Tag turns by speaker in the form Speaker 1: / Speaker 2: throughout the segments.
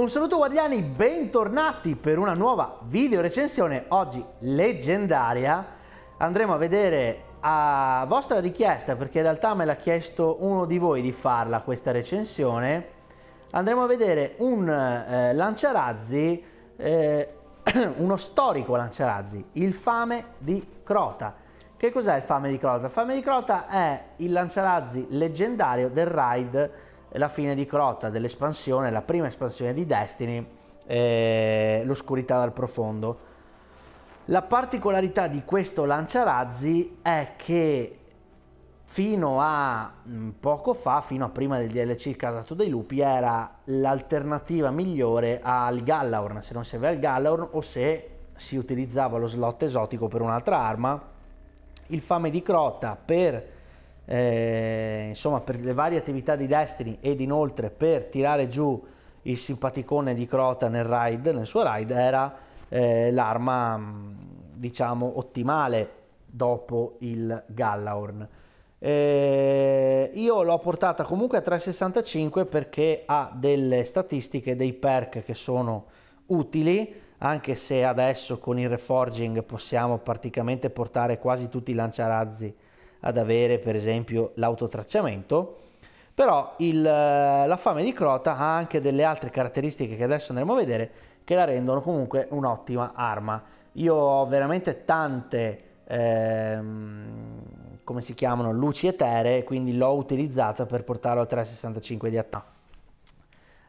Speaker 1: Un saluto guardiani, bentornati per una nuova video recensione oggi leggendaria. Andremo a vedere a vostra richiesta perché in realtà me l'ha chiesto uno di voi di farla questa recensione. Andremo a vedere un eh, lanciarazzi, eh, uno storico lanciarazzi, il fame di Crota. Che cos'è il fame di Crota? Il fame di Crota è il lanciarazzi leggendario del raid la fine di Crota dell'espansione, la prima espansione di Destiny, eh, l'oscurità dal profondo. La particolarità di questo lanciarazzi è che fino a mm, poco fa, fino a prima del DLC Casato dei Lupi, era l'alternativa migliore al Gallaurn, se non serviva il Gallaurn o se si utilizzava lo slot esotico per un'altra arma. Il Fame di Crota per eh, insomma, per le varie attività di Destiny ed inoltre per tirare giù il simpaticone di Crota nel raid, nel suo ride, era eh, l'arma mm, diciamo ottimale dopo il Gallahorn. Eh, io l'ho portata comunque a 3,65 perché ha delle statistiche, dei perk che sono utili, anche se adesso con il reforging possiamo praticamente portare quasi tutti i lanciarazzi ad avere per esempio l'autotracciamento, però il, eh, la fame di Crota ha anche delle altre caratteristiche che adesso andremo a vedere che la rendono comunque un'ottima arma. Io ho veramente tante, ehm, come si chiamano, luci eteree, quindi l'ho utilizzata per portarlo a 365 di attacco.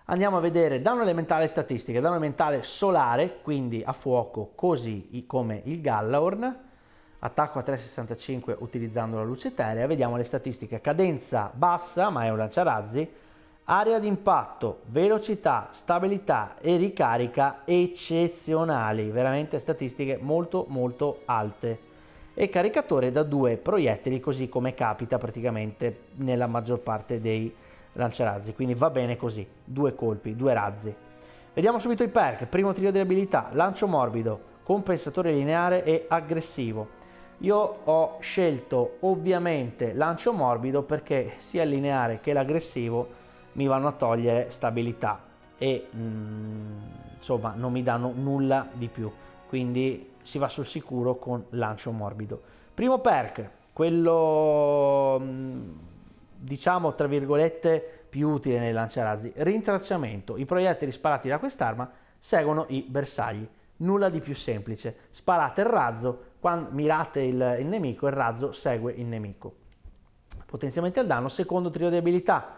Speaker 1: Andiamo a vedere danno elementale statistiche, danno elementale solare, quindi a fuoco, così come il Gallaorn, attacco a 3,65 utilizzando la luce eterea, vediamo le statistiche, cadenza bassa ma è un lanciarazzi, area impatto, velocità, stabilità e ricarica eccezionali, veramente statistiche molto molto alte e caricatore da due proiettili così come capita praticamente nella maggior parte dei lanciarazzi, quindi va bene così, due colpi, due razzi. Vediamo subito i perk, primo trio di abilità, lancio morbido, compensatore lineare e aggressivo. Io ho scelto ovviamente lancio morbido perché sia il lineare che l'aggressivo mi vanno a togliere stabilità e mh, mm, insomma non mi danno nulla di più. Quindi si va sul sicuro con lancio morbido. Primo perk, quello mm, diciamo tra virgolette più utile nei lanciarazzi, rintracciamento. I proiettili sparati da quest'arma seguono i bersagli nulla di più semplice. Sparate il razzo, quando mirate il, il nemico, il razzo segue il nemico. Potenziamenti al danno, secondo trio di abilità.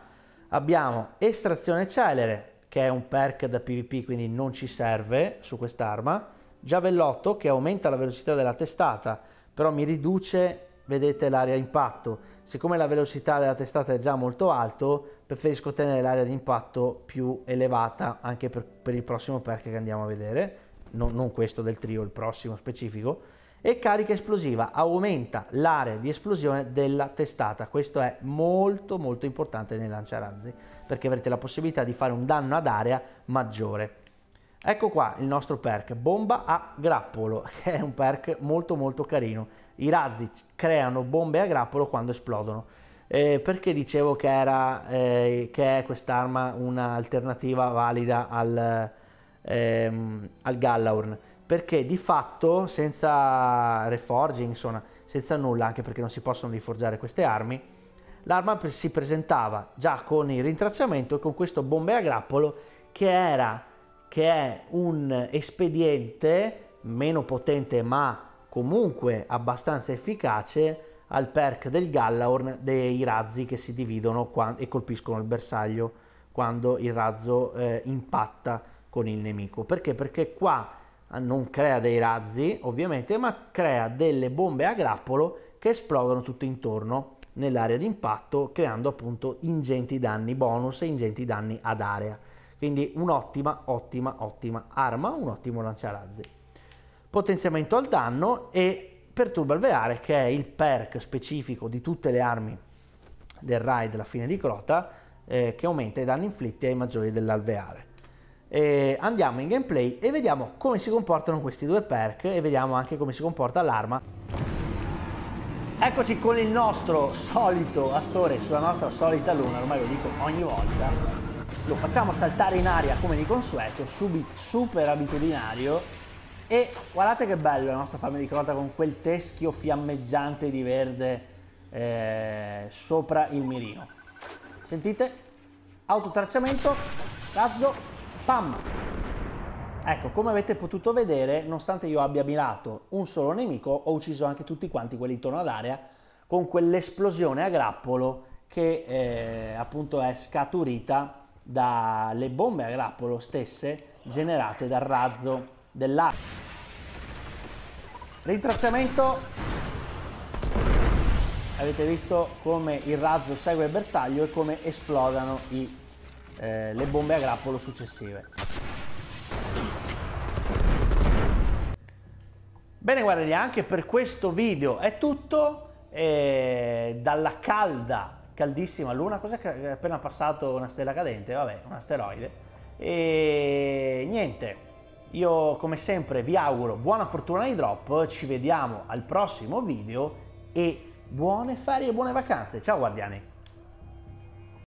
Speaker 1: Abbiamo estrazione celere, che è un perk da PvP, quindi non ci serve su quest'arma. Giavellotto, che aumenta la velocità della testata, però mi riduce, vedete, l'area impatto. Siccome la velocità della testata è già molto alto, preferisco tenere l'area di impatto più elevata anche per, per il prossimo perk che andiamo a vedere no, non questo del trio, il prossimo specifico, e carica esplosiva aumenta l'area di esplosione della testata. Questo è molto molto importante nei lanciarazzi perché avrete la possibilità di fare un danno ad area maggiore. Ecco qua il nostro perk, bomba a grappolo, che è un perk molto molto carino. I razzi creano bombe a grappolo quando esplodono. Eh, perché dicevo che, era, eh, che è quest'arma un'alternativa valida al, ehm, al Gallaurn perché di fatto senza reforging, insomma, senza nulla, anche perché non si possono riforgiare queste armi, l'arma si presentava già con il rintracciamento e con questo bombe a grappolo che, era, che è un espediente meno potente ma comunque abbastanza efficace al perk del Gallaorn dei razzi che si dividono e colpiscono il bersaglio quando il razzo eh, impatta con il nemico. Perché? Perché qua eh, non crea dei razzi, ovviamente, ma crea delle bombe a grappolo che esplodono tutto intorno nell'area di impatto, creando appunto ingenti danni bonus e ingenti danni ad area. Quindi un'ottima, ottima, ottima arma, un ottimo lanciarazzi. Potenziamento al danno e perturba alveare, che è il perk specifico di tutte le armi del raid alla fine di Crota, eh, che aumenta i danni inflitti ai maggiori dell'alveare eh, andiamo in gameplay e vediamo come si comportano questi due perk e vediamo anche come si comporta l'arma. Eccoci con il nostro solito Astore sulla nostra solita luna, ormai lo dico ogni volta. Lo facciamo saltare in aria come di consueto, super abitudinario. E guardate che bello la nostra fame di crota con quel teschio fiammeggiante di verde eh, sopra il mirino. Sentite? Autotracciamento, razzo, Pam! Ecco, come avete potuto vedere, nonostante io abbia mirato un solo nemico, ho ucciso anche tutti quanti quelli intorno ad all'area con quell'esplosione a grappolo che eh, appunto è scaturita dalle bombe a grappolo stesse generate dal razzo dell'arma. Rintracciamento. Avete visto come il razzo segue il bersaglio e come esplodano i eh, le bombe a grappolo successive. Bene guardi, anche per questo video è tutto. Eh, dalla calda, caldissima luna, cos'è che è appena passato una stella cadente? Vabbè, un asteroide. E niente. Io come sempre vi auguro buona fortuna nei drop, ci vediamo al prossimo video e buone ferie e buone vacanze. Ciao guardiani!